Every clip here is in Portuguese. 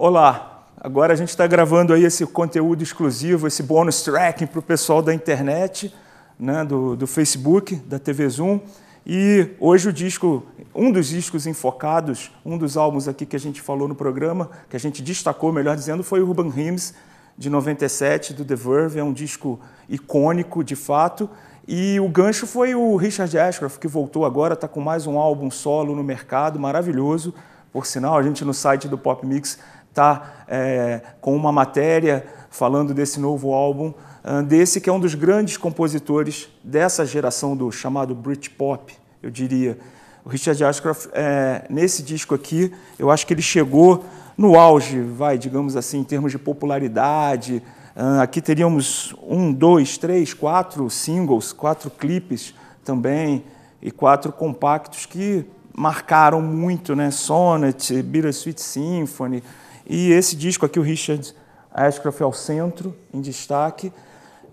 Olá, agora a gente está gravando aí esse conteúdo exclusivo, esse bônus tracking para o pessoal da internet, né, do, do Facebook, da TV Zoom. E hoje o disco, um dos discos enfocados, um dos álbuns aqui que a gente falou no programa, que a gente destacou, melhor dizendo, foi o Urban Hymns de 97 do The Verve, é um disco icônico de fato. E o gancho foi o Richard Ashcroft, que voltou agora, está com mais um álbum solo no mercado, maravilhoso. Por sinal, a gente no site do Pop Mix Tá, é, com uma matéria falando desse novo álbum, ah, desse que é um dos grandes compositores dessa geração do chamado Britpop, eu diria. O Richard Ashcroft, é, nesse disco aqui, eu acho que ele chegou no auge, vai, digamos assim, em termos de popularidade. Ah, aqui teríamos um, dois, três, quatro singles, quatro clipes também e quatro compactos que marcaram muito, né? Sonnet, Bittersweet Symphony, e esse disco aqui, o Richard Ashcroft ao é centro, em destaque,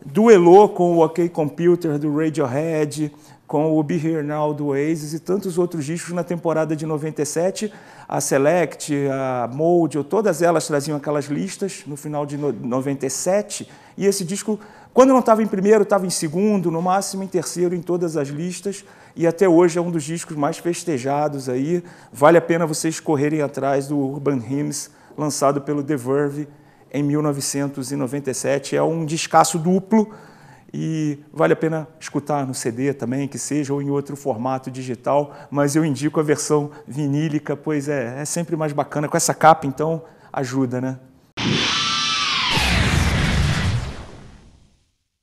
duelou com o OK Computer do Radiohead, com o Be Here Now do Oasis e tantos outros discos na temporada de 97. A Select, a Mold, todas elas traziam aquelas listas no final de 97. E esse disco, quando não estava em primeiro, estava em segundo, no máximo em terceiro em todas as listas. E até hoje é um dos discos mais festejados aí. Vale a pena vocês correrem atrás do Urban Hymns lançado pelo The Verve em 1997. É um descasso duplo e vale a pena escutar no CD também, que seja, ou em outro formato digital, mas eu indico a versão vinílica, pois é, é sempre mais bacana. Com essa capa, então, ajuda, né?